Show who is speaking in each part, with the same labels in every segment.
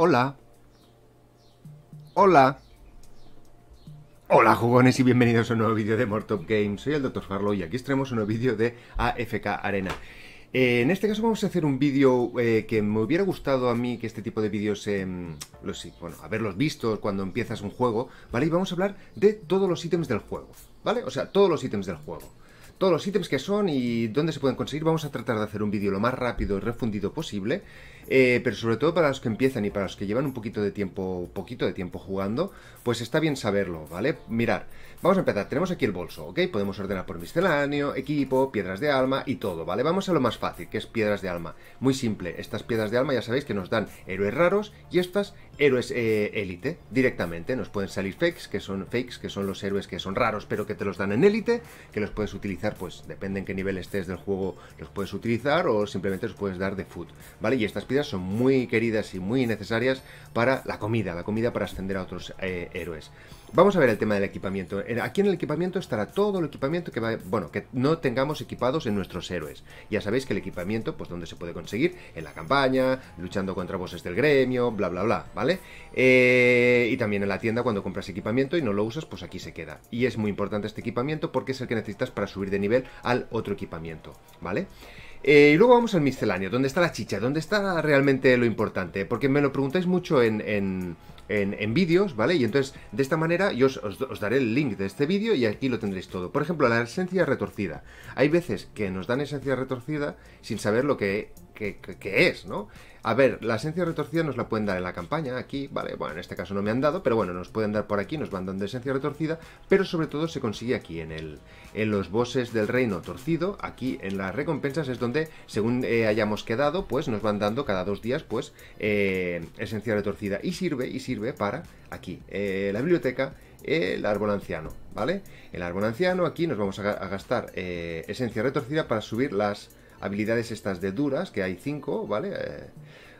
Speaker 1: Hola. Hola. Hola jugones y bienvenidos a un nuevo vídeo de Mortop Games. Soy el Dr. Farlo y aquí tenemos un nuevo vídeo de AFK Arena. Eh, en este caso vamos a hacer un vídeo eh, que me hubiera gustado a mí que este tipo de vídeos, eh, los, bueno, haberlos visto cuando empiezas un juego, ¿vale? Y vamos a hablar de todos los ítems del juego, ¿vale? O sea, todos los ítems del juego todos los ítems que son y dónde se pueden conseguir. Vamos a tratar de hacer un vídeo lo más rápido y refundido posible. Eh, pero sobre todo para los que empiezan y para los que llevan un poquito de tiempo, poquito de tiempo jugando, pues está bien saberlo, ¿vale? Mirar, vamos a empezar. Tenemos aquí el bolso, ¿ok? Podemos ordenar por misceláneo, equipo, piedras de alma y todo, ¿vale? Vamos a lo más fácil, que es piedras de alma. Muy simple, estas piedras de alma ya sabéis que nos dan héroes raros y estas héroes eh, élite directamente. Nos pueden salir fakes, que son fakes, que son los héroes que son raros pero que te los dan en élite, que los puedes utilizar, pues depende en qué nivel estés del juego, los puedes utilizar o simplemente los puedes dar de food, ¿vale? Y estas piedras son muy queridas y muy necesarias para la comida, la comida para ascender a otros eh, héroes. Vamos a ver el tema del equipamiento. Aquí en el equipamiento estará todo el equipamiento que va, bueno, que no tengamos equipados en nuestros héroes. Ya sabéis que el equipamiento, pues donde se puede conseguir, en la campaña, luchando contra voces del gremio, bla bla bla, ¿vale? Eh, y también en la tienda cuando compras equipamiento y no lo usas, pues aquí se queda. Y es muy importante este equipamiento porque es el que necesitas para subir de nivel al otro equipamiento, ¿vale? Eh, y luego vamos al misceláneo, donde está la chicha, donde está realmente lo importante, porque me lo preguntáis mucho en, vídeos, ¿vale? Y entonces, de esta manera, yo os, os daré el link de este vídeo y aquí lo tendréis todo. Por ejemplo, la esencia retorcida. Hay veces que nos dan esencia retorcida sin saber lo que qué es, ¿no? A ver, la esencia retorcida nos la pueden dar en la campaña, aquí, vale, bueno, en este caso no me han dado, pero bueno, nos pueden dar por aquí, nos van dando esencia retorcida, pero sobre todo se consigue aquí en, el, en los bosques del reino torcido, aquí en las recompensas es donde, según eh, hayamos quedado, pues nos van dando cada dos días, pues, eh, esencia retorcida, y sirve, y sirve para, aquí, eh, la biblioteca, el árbol anciano, ¿vale? El árbol anciano, aquí nos vamos a, gastar esencia retorcida para subir las habilidades estas de duras, que hay 5, ¿vale? Eh,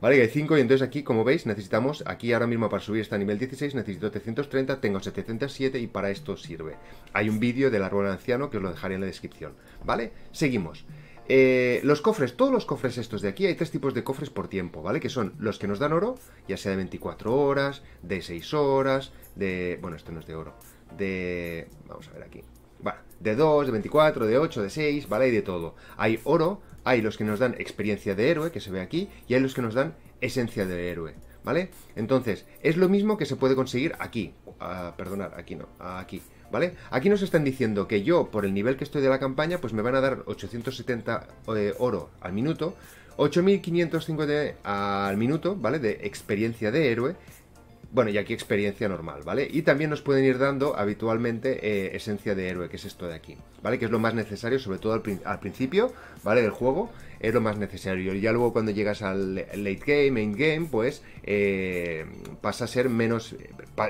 Speaker 1: vale, hay 5 y entonces aquí, como veis, necesitamos, aquí ahora mismo para subir hasta nivel 16 necesito 330, tengo 707 y para esto sirve. Hay un vídeo del árbol anciano que os lo dejaré en la descripción, ¿vale? Seguimos. Eh, los cofres, todos los cofres estos de aquí, hay tres tipos de cofres por tiempo, ¿vale? Que son los que nos dan oro, ya sea de 24 horas, de 6 horas, de... Bueno, esto no es de oro, de... Vamos a ver aquí. Vale, de 2, de 24, de 8, de 6, ¿vale? Y de todo. Hay oro, hay los que nos dan experiencia de héroe, que se ve aquí, y hay los que nos dan esencia de héroe, ¿vale? Entonces, es lo mismo que se puede conseguir aquí. Ah, perdonad, aquí no, aquí. ¿Vale? Aquí nos están diciendo que yo, por el nivel que estoy de la campaña, pues me van a dar 870 de eh, oro al minuto, 8550 eh, al minuto, ¿vale? De experiencia de héroe, bueno, y aquí experiencia normal, ¿vale? Y también nos pueden ir dando habitualmente eh, esencia de héroe, que es esto de aquí, ¿vale? Que es lo más necesario, sobre todo al, principio, ¿vale? Del juego, es lo más necesario. Y Ya luego cuando llegas al late game, main game, pues eh, pasa a ser menos,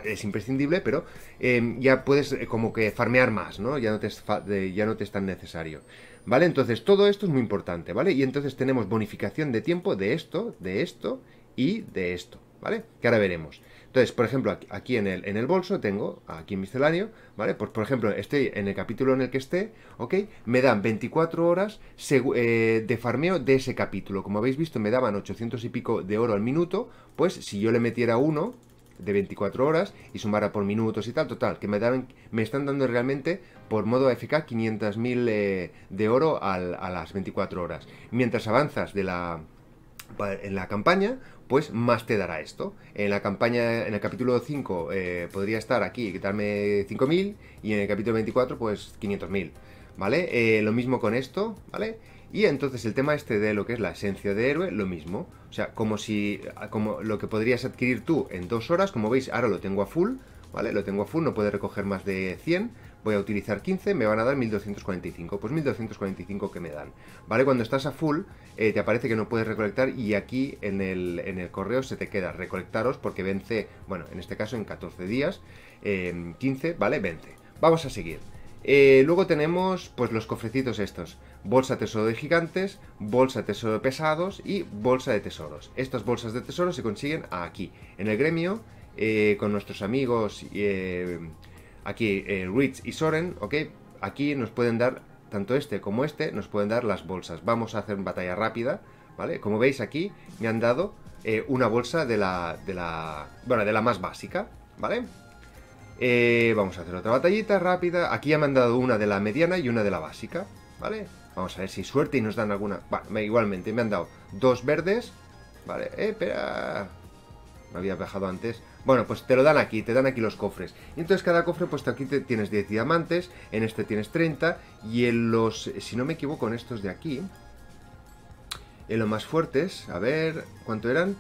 Speaker 1: es imprescindible, pero eh, ya puedes como que farmear más, ¿no? Ya no, te ya no te es tan necesario. ¿Vale? Entonces todo esto es muy importante, ¿vale? Y entonces tenemos bonificación de tiempo de esto, de esto y de esto, ¿vale? Que ahora veremos. Entonces, por ejemplo, aquí en el, bolso tengo, aquí en misceláneo, ¿vale? Pues, por ejemplo, estoy en el capítulo en el que esté, ¿ok? Me dan 24 horas eh, de farmeo de ese capítulo. Como habéis visto, me daban 800 y pico de oro al minuto, pues si yo le metiera uno de 24 horas y sumara por minutos y tal, total, que me, dan, me están dando realmente por modo AFK 500.000 eh, de oro a las 24 horas. Mientras avanzas de la, en la campaña, pues más te dará esto. En la campaña, en el capítulo 5 eh, podría estar aquí y quitarme 5.000 y en el capítulo 24 pues 500.000, ¿vale? Eh, lo mismo con esto, ¿vale? Y entonces el tema este de lo que es la esencia de héroe, lo mismo. O sea, como si, como lo que podrías adquirir tú en dos horas, como veis, ahora lo tengo a full, ¿vale? Lo tengo a full, no puede recoger más de 100, voy a utilizar 15, me van a dar 1245, pues 1245 que me dan, ¿vale? Cuando estás a full eh, te aparece que no puedes recolectar y aquí en el, en el, correo se te queda recolectaros porque vence, bueno, en este caso en 14 días, eh, 15, ¿vale? Vence. Vamos a seguir. Eh, luego tenemos pues los cofrecitos estos, bolsa tesoro de gigantes, bolsa tesoro de pesados y bolsa de tesoros. Estas bolsas de tesoros se consiguen aquí, en el gremio, eh, con nuestros amigos... y Aquí eh, Rich y Soren, ¿ok? Aquí nos pueden dar, tanto este como este, nos pueden dar las bolsas. Vamos a hacer batalla rápida, ¿vale? Como veis aquí, me han dado eh, una bolsa de la, de la... Bueno, de la más básica, ¿vale? Eh, vamos a hacer otra batallita rápida. Aquí ya me han dado una de la mediana y una de la básica, ¿vale? Vamos a ver si suerte y nos dan alguna... Bueno, igualmente, me han dado dos verdes, ¿vale? Eh, espera... Me había bajado antes. Bueno, pues te lo dan aquí, te dan aquí los cofres. Y entonces cada cofre, pues aquí tienes 10 diamantes, en este tienes 30, y en los, si no me equivoco, en estos de aquí, en los más fuertes, a ver, ¿cuánto eran?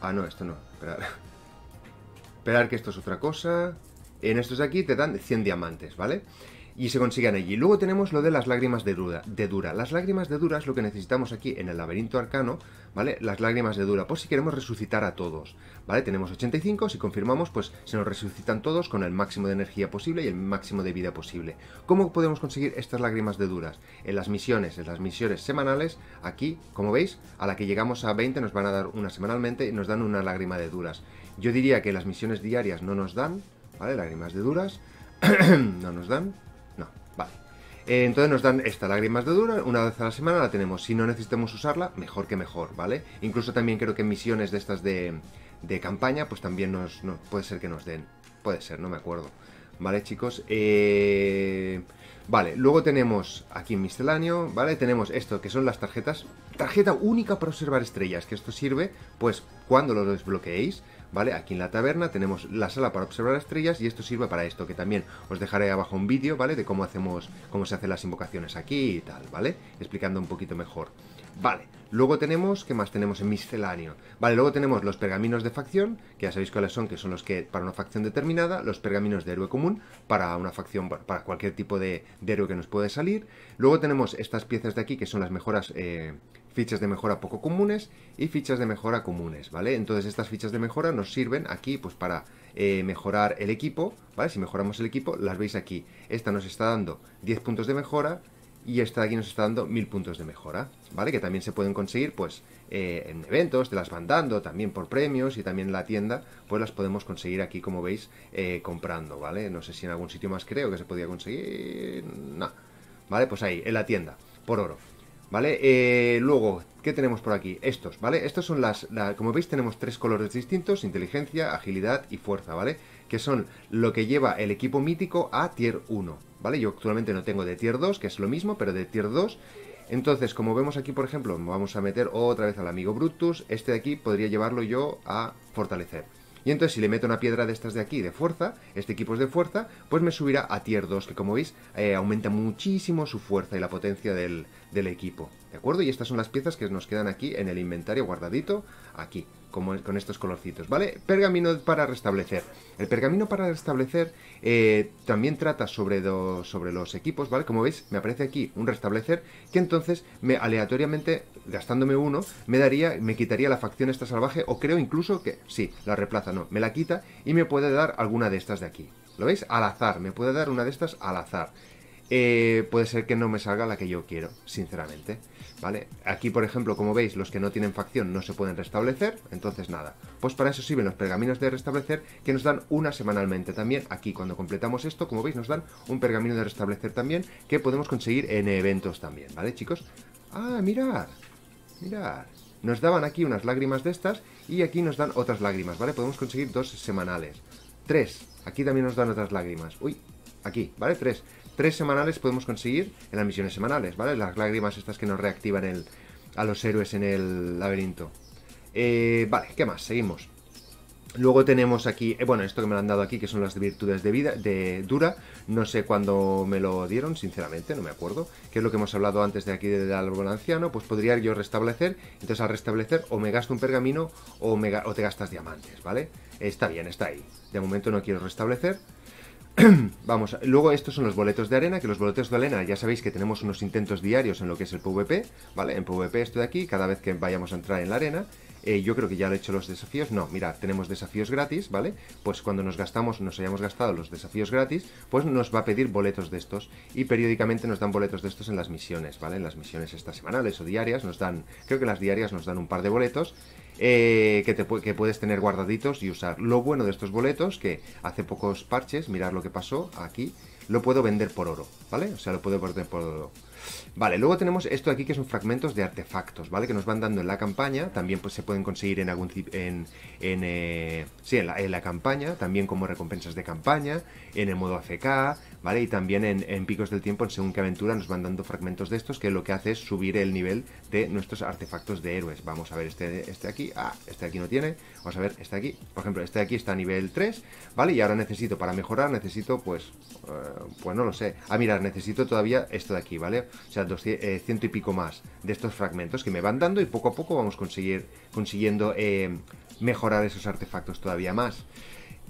Speaker 1: Ah, no, esto no, esperar. que esto es otra cosa. En estos de aquí te dan 100 diamantes, ¿vale? vale y se consigan allí. Luego tenemos lo de las lágrimas de, de Dura. Las lágrimas de Dura lo que necesitamos aquí en el laberinto arcano, ¿vale? Las lágrimas de Dura, por si queremos resucitar a todos, ¿vale? Tenemos 85, si confirmamos, pues se nos resucitan todos con el máximo de energía posible y el máximo de vida posible. ¿Cómo podemos conseguir estas lágrimas de Duras? En las misiones, en las misiones semanales, aquí, como veis, a la que llegamos a 20 nos van a dar una semanalmente y nos dan una lágrima de Duras. Yo diría que las misiones diarias no nos dan, ¿vale? Lágrimas de Duras, no nos dan. Vale. Eh, entonces nos dan esta lágrimas de dura, una vez a la semana la tenemos. Si no necesitamos usarla, mejor que mejor, ¿vale? Incluso también creo que en misiones de estas de, campaña, pues también nos, puede ser que nos den. Puede ser, no me acuerdo. ¿Vale, chicos? Eh, vale, luego tenemos aquí en misceláneo, ¿vale? Tenemos esto, que son las tarjetas. Tarjeta única para observar estrellas, que esto sirve, pues, cuando lo desbloqueéis, ¿vale? Aquí en la taberna tenemos la sala para observar estrellas y esto sirve para esto, que también os dejaré abajo un vídeo, ¿vale? De cómo hacemos, cómo se hacen las invocaciones aquí y tal, ¿vale? Explicando un poquito mejor. Vale, luego tenemos, ¿qué más tenemos en misceláneo? Vale, luego tenemos los pergaminos de facción, que ya sabéis cuáles son, que son los que para una facción determinada, los pergaminos de héroe común para una facción, para cualquier tipo de, héroe que nos puede salir. Luego tenemos estas piezas de aquí, que son las mejoras... Eh, fichas de mejora poco comunes y fichas de mejora comunes, ¿vale? Entonces estas fichas de mejora nos sirven aquí pues para eh, mejorar el equipo, ¿vale? Si mejoramos el equipo, las veis aquí. Esta nos está dando 10 puntos de mejora y esta de aquí nos está dando 1000 puntos de mejora, ¿vale? Que también se pueden conseguir pues eh, en eventos, te las van dando también por premios y también en la tienda, pues las podemos conseguir aquí como veis eh, comprando, ¿vale? No sé si en algún sitio más creo que se podía conseguir, no, ¿vale? Pues ahí, en la tienda, por oro. ¿Vale? Eh, luego, ¿qué tenemos por aquí? Estos, ¿vale? Estos son las, Como veis tenemos tres colores distintos, inteligencia, agilidad y fuerza, ¿vale? Que son lo que lleva el equipo mítico a tier 1, ¿vale? Yo actualmente no tengo de tier 2, que es lo mismo, pero de tier 2... Entonces, como vemos aquí, por ejemplo, vamos a meter otra vez al amigo Brutus. Este de aquí podría llevarlo yo a fortalecer. Y entonces si le meto una piedra de estas de aquí, de fuerza, este equipo es de fuerza, pues me subirá a tier 2, que como veis eh, aumenta muchísimo su fuerza y la potencia del equipo. ¿De acuerdo? Y estas son las piezas que nos quedan aquí en el inventario guardadito, aquí, como con estos colorcitos, ¿vale? Pergamino para restablecer. El pergamino para restablecer eh, también trata sobre, los equipos, ¿vale? Como veis, me aparece aquí un restablecer que entonces me aleatoriamente, gastándome uno, me daría, me quitaría la facción esta salvaje o creo incluso que, sí, la reemplaza, no, me la quita y me puede dar alguna de estas de aquí. ¿Lo veis? Al azar, me puede dar una de estas al azar. Eh, puede ser que no me salga la que yo quiero, sinceramente. ¿Vale? Aquí, por ejemplo, como veis, los que no tienen facción no se pueden restablecer, entonces nada. Pues para eso sirven los pergaminos de restablecer, que nos dan una semanalmente también. Aquí, cuando completamos esto, como veis, nos dan un pergamino de restablecer también, que podemos conseguir en eventos también, ¿vale, chicos? ¡Ah, mirad! ¡Mirad! Nos daban aquí unas lágrimas de estas, y aquí nos dan otras lágrimas, ¿vale? Podemos conseguir dos semanales. Tres. Aquí también nos dan otras lágrimas. Uy, aquí, ¿vale? Tres tres semanales podemos conseguir en las misiones semanales, ¿vale? Las lágrimas estas que nos reactivan a los héroes en el laberinto. Eh, vale, ¿qué más? Seguimos. Luego tenemos aquí, eh, bueno, esto que me lo han dado aquí, que son las virtudes de vida, de dura. No sé cuándo me lo dieron, sinceramente, no me acuerdo. Que es lo que hemos hablado antes de aquí del árbol anciano. Pues podría yo restablecer. Entonces, al restablecer, o me gasto un pergamino o, o te gastas diamantes, ¿vale? Está bien, está ahí. De momento no quiero restablecer. Vamos, luego estos son los boletos de arena, que los boletos de arena ya sabéis que tenemos unos intentos diarios en lo que es el PvP, ¿vale? En PvP esto de aquí, cada vez que vayamos a entrar en la arena, eh, yo creo que ya lo he hecho los desafíos. No, mira, tenemos desafíos gratis, ¿vale? Pues cuando nos gastamos, nos hayamos gastado los desafíos gratis, pues nos va a pedir boletos de estos. Y periódicamente nos dan boletos de estos en las misiones, ¿vale? En las misiones estas semanales o diarias, nos dan, creo que las diarias nos dan un par de boletos. Eh, que, te, que puedes tener guardaditos y usar. Lo bueno de estos boletos, que hace pocos parches, mirad lo que pasó aquí, lo puedo vender por oro, ¿vale? O sea, lo puedo vender por oro. Vale, luego tenemos esto de aquí que son fragmentos de artefactos, ¿vale? Que nos van dando en la campaña, también pues se pueden conseguir en algún... En, en, eh, sí, en la, campaña, también como recompensas de campaña, en el modo AFK, ¿vale? Y también en, Picos del Tiempo, en según qué aventura, nos van dando fragmentos de estos que lo que hace es subir el nivel de nuestros artefactos de héroes. Vamos a ver este, este aquí, ah, este aquí no tiene, vamos a ver este aquí, por ejemplo, este aquí está a nivel 3, ¿vale? Y ahora necesito, para mejorar, necesito pues eh, pues no lo sé. Ah, mirar, necesito todavía esto de aquí, ¿vale? O sea, eh, ciento y pico más de estos fragmentos que me van dando y poco a poco vamos conseguir, consiguiendo eh, mejorar esos artefactos todavía más.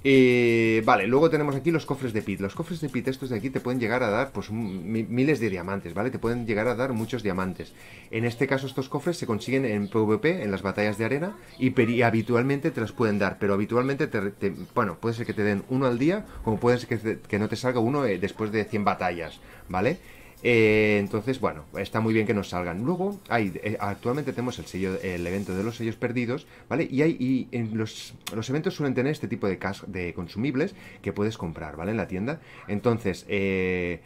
Speaker 1: Eh, vale, luego tenemos aquí los cofres de pit. Los cofres de pit, estos de aquí, te pueden llegar a dar pues miles de diamantes, ¿vale? Te pueden llegar a dar muchos diamantes. En este caso, estos cofres se consiguen en PvP, en las batallas de arena, y, habitualmente te los pueden dar, pero habitualmente, te, bueno, puede ser que te den uno al día, como puede ser que, no te salga uno eh, después de 100 batallas, ¿vale? Eh, entonces, bueno, está muy bien que nos salgan. Luego, hay, eh, actualmente tenemos el, sello, evento de los sellos perdidos, ¿vale? Y, hay, y en los, eventos suelen tener este tipo de, de consumibles que puedes comprar, ¿vale? En la tienda. Entonces, eh,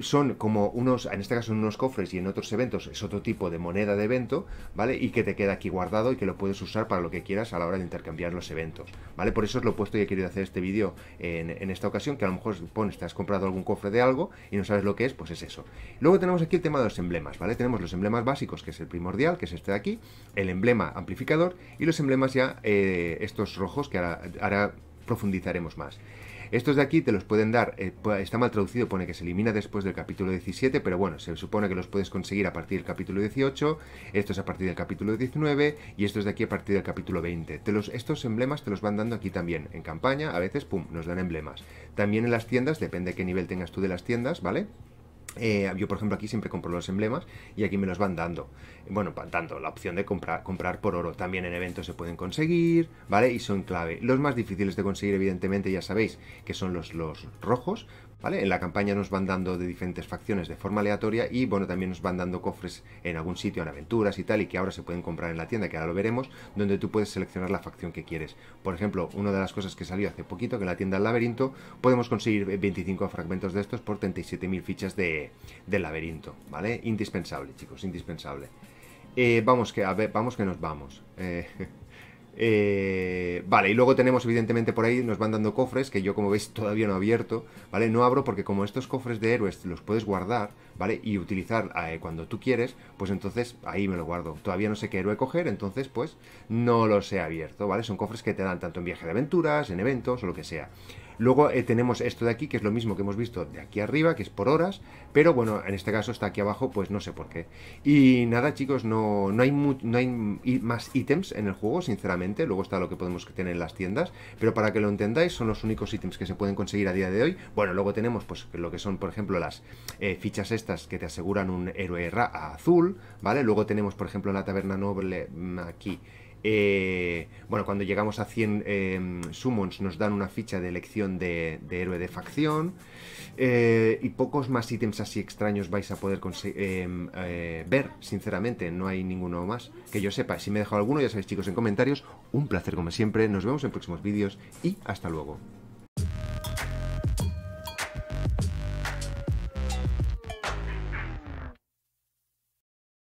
Speaker 1: son como unos, en este caso, unos cofres y en otros eventos es otro tipo de moneda de evento, ¿vale? Y que te queda aquí guardado y que lo puedes usar para lo que quieras a la hora de intercambiar los eventos, ¿vale? Por eso os lo he puesto y he querido hacer este vídeo en, en esta ocasión, que a lo mejor pones, te has comprado algún cofre de algo y no sabes lo que es, pues es eso. Luego tenemos aquí el tema de los emblemas, ¿vale? Tenemos los emblemas básicos, que es el primordial, que es este de aquí, el emblema amplificador y los emblemas ya, eh, estos rojos, que ahora, profundizaremos más. Estos de aquí te los pueden dar, eh, está mal traducido, pone que se elimina después del capítulo 17, pero bueno, se supone que los puedes conseguir a partir del capítulo 18, estos a partir del capítulo 19 y estos de aquí a partir del capítulo 20. Te los, estos emblemas te los van dando aquí también, en campaña, a veces, pum, nos dan emblemas. También en las tiendas, depende de qué nivel tengas tú de las tiendas, ¿vale? Eh, yo, por ejemplo, aquí siempre compro los emblemas y aquí me los van dando bueno, tanto la opción de comprar, por oro también en eventos se pueden conseguir, ¿vale? Y son clave. Los más difíciles de conseguir, evidentemente, ya sabéis, que son los, los rojos, ¿vale? En la campaña nos van dando de diferentes facciones de forma aleatoria y, bueno, también nos van dando cofres en algún sitio, en aventuras y tal, y que ahora se pueden comprar en la tienda, que ahora lo veremos, donde tú puedes seleccionar la facción que quieres. Por ejemplo, una de las cosas que salió hace poquito, que en la tienda del laberinto, podemos conseguir 25 fragmentos de estos por 37.000 fichas de, de laberinto, ¿vale? Indispensable, chicos, indispensable. Eh, vamos que, vamos que nos vamos. Eh, eh, vale, y luego tenemos evidentemente por ahí, nos van dando cofres, que yo como veis todavía no he abierto, ¿vale? No abro porque como estos cofres de héroes los puedes guardar, ¿vale? Y utilizar cuando tú quieres, pues entonces ahí me lo guardo. Todavía no sé qué héroe coger, entonces pues no los he abierto, ¿vale? Son cofres que te dan tanto en viaje de aventuras, en eventos o lo que sea. Luego eh, tenemos esto de aquí, que es lo mismo que hemos visto de aquí arriba, que es por horas, pero bueno, en este caso está aquí abajo, pues no sé por qué. Y nada, chicos, no, hay, hay más ítems en el juego, sinceramente. Luego está lo que podemos tener en las tiendas, pero para que lo entendáis, son los únicos ítems que se pueden conseguir a día de hoy. Bueno, luego tenemos pues lo que son, por ejemplo, las eh, fichas estas que te aseguran un héroe azul, ¿vale? Luego tenemos, por ejemplo, la taberna noble mm, aquí eh, bueno, cuando llegamos a 100 em, summons nos dan una ficha de elección de, héroe de facción. Eh, y pocos más ítems así extraños vais a poder em, eh, ver, sinceramente. No hay ninguno más que yo sepa. Si me he dejado alguno, ya sabéis chicos en comentarios. Un placer como siempre. Nos vemos en próximos vídeos y hasta luego.